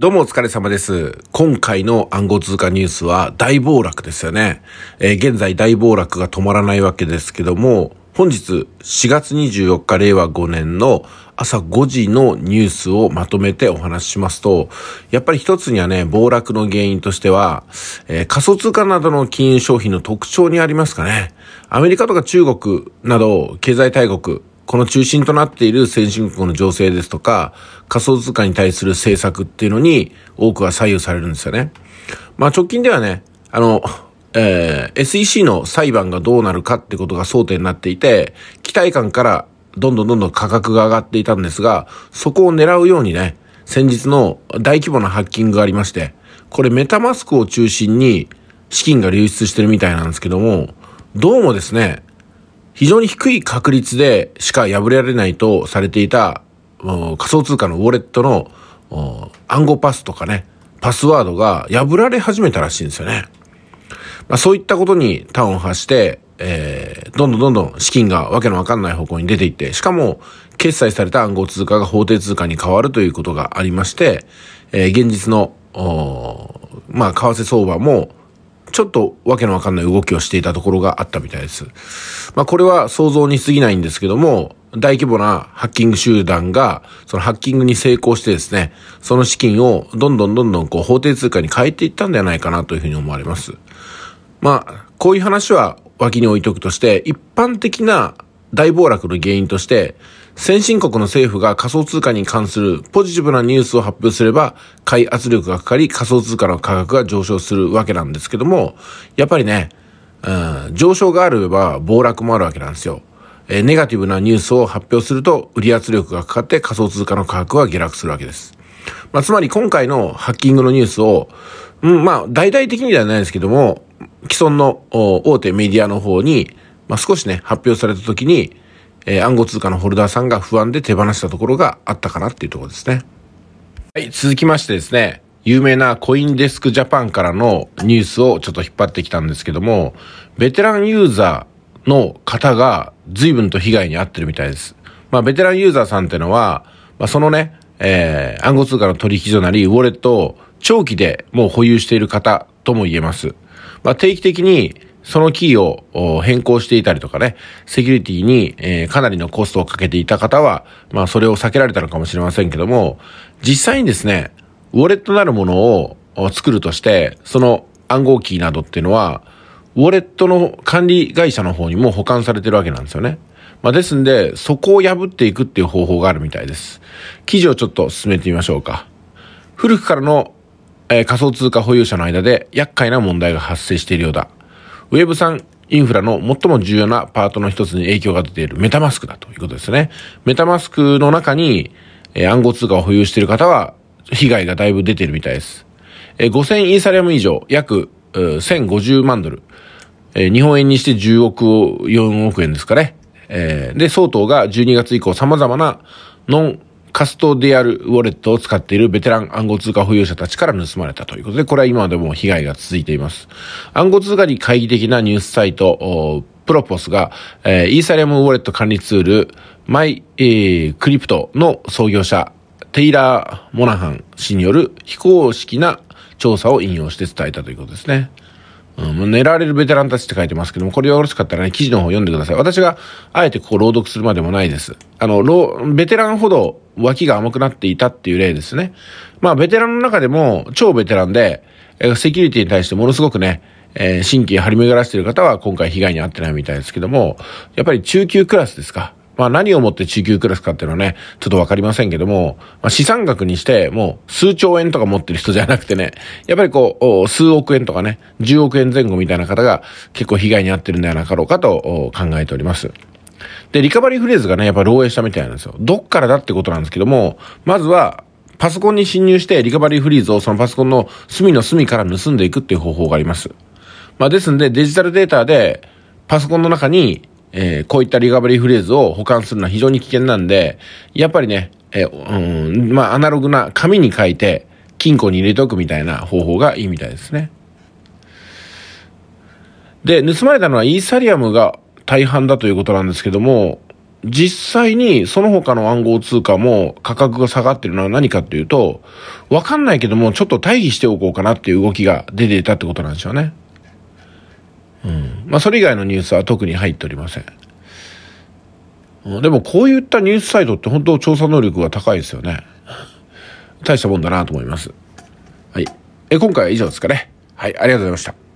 どうもお疲れ様です。今回の暗号通貨ニュースは大暴落ですよね。えー、現在大暴落が止まらないわけですけども、本日4月24日令和5年の朝5時のニュースをまとめてお話ししますと、やっぱり一つにはね、暴落の原因としては、えー、仮想通貨などの金融商品の特徴にありますかね。アメリカとか中国など経済大国、この中心となっている先進国の情勢ですとか、仮想通貨に対する政策っていうのに多くは左右されるんですよね。まあ直近ではね、あの、えー、SEC の裁判がどうなるかってことが争点になっていて、期待感からどんどんどんどん価格が上がっていたんですが、そこを狙うようにね、先日の大規模なハッキングがありまして、これメタマスクを中心に資金が流出してるみたいなんですけども、どうもですね、非常に低い確率でしか破れられないとされていた仮想通貨のウォレットの暗号パスとかね、パスワードが破られ始めたらしいんですよね。まあ、そういったことに端を発して、えー、どんどんどんどん資金がわけのわかんない方向に出ていって、しかも決済された暗号通貨が法定通貨に変わるということがありまして、えー、現実の、まあ、為替相場もちょっとわけのわかんない動きをしていたところがあったみたいです。まあこれは想像に過ぎないんですけども、大規模なハッキング集団が、そのハッキングに成功してですね、その資金をどんどんどんどんこう法定通貨に変えていったんではないかなというふうに思われます。まあ、こういう話は脇に置いとくとして、一般的な大暴落の原因として、先進国の政府が仮想通貨に関するポジティブなニュースを発表すれば、買い圧力がかかり仮想通貨の価格が上昇するわけなんですけども、やっぱりね、うん、上昇があれば暴落もあるわけなんですよ。えネガティブなニュースを発表すると、売り圧力がかかって仮想通貨の価格は下落するわけです。まあ、つまり今回のハッキングのニュースを、うん、まあ、大々的にではないですけども、既存の大手メディアの方に、まあ、少しね、発表された時に、えー、暗号通貨のホルダーさんが不安で手放したところがあったかなっていうところですね。はい、続きましてですね、有名なコインデスクジャパンからのニュースをちょっと引っ張ってきたんですけども、ベテランユーザーの方が随分と被害に遭ってるみたいです。まあ、ベテランユーザーさんっていうのは、まあ、そのね、えー、暗号通貨の取引所なり、ウォレットを長期でもう保有している方とも言えます。まあ、定期的に、そのキーを変更していたりとかね、セキュリティに、えかなりのコストをかけていた方は、まあそれを避けられたのかもしれませんけども、実際にですね、ウォレットなるものを作るとして、その暗号キーなどっていうのは、ウォレットの管理会社の方にも保管されてるわけなんですよね。まあ、ですんで、そこを破っていくっていう方法があるみたいです。記事をちょっと進めてみましょうか。古くからの、えー、仮想通貨保有者の間で厄介な問題が発生しているようだ。ウェブ3インフラの最も重要なパートの一つに影響が出ているメタマスクだということですね。メタマスクの中に、えー、暗号通貨を保有している方は、被害がだいぶ出ているみたいです。えー、5000イーサリアム以上、約1050万ドル。えー、日本円にして10億、4億円ですかね。えー、で、相当が12月以降様々なノンカストディアルウォレットを使っているベテラン暗号通貨保有者たちから盗まれたということで、これは今でも被害が続いています。暗号通貨に懐疑的なニュースサイト、プロポスが、えー、イーサリアムウォレット管理ツール、マイ、えー、クリプトの創業者、テイラー・モナハン氏による非公式な調査を引用して伝えたということですね。うん、寝られるベテランたちって書いてますけども、これよろしかったらね、記事の方読んでください。私があえてここ朗読するまでもないです。あの、ベテランほど脇が甘くなっていたっていう例ですね。まあ、ベテランの中でも、超ベテランで、セキュリティに対してものすごくね、えー、神経張り巡らしている方は今回被害に遭ってないみたいですけども、やっぱり中級クラスですか。まあ何をもって中級クラスかっていうのはね、ちょっとわかりませんけども、まあ資産額にしてもう数兆円とか持ってる人じゃなくてね、やっぱりこう、数億円とかね、10億円前後みたいな方が結構被害に遭ってるんではなかろうかと考えております。で、リカバリーフレーズがね、やっぱ漏洩したみたいなんですよ。どっからだってことなんですけども、まずは、パソコンに侵入してリカバリーフリーズをそのパソコンの隅の隅から盗んでいくっていう方法があります。まあですんでデジタルデータでパソコンの中にえー、こういったリカバリーフレーズを保管するのは非常に危険なんで、やっぱりね、えー、うん、まあ、アナログな紙に書いて、金庫に入れておくみたいな方法がいいみたいですね。で、盗まれたのはイーサリアムが大半だということなんですけども、実際にその他の暗号通貨も価格が下がってるのは何かっていうと、わかんないけども、ちょっと退避しておこうかなっていう動きが出ていたってことなんでしょうね。うん。まあ、それ以外のニュースは特に入っておりません。でも、こういったニュースサイトって本当調査能力が高いですよね。大したもんだなと思います。はい。え、今回は以上ですかね。はい、ありがとうございました。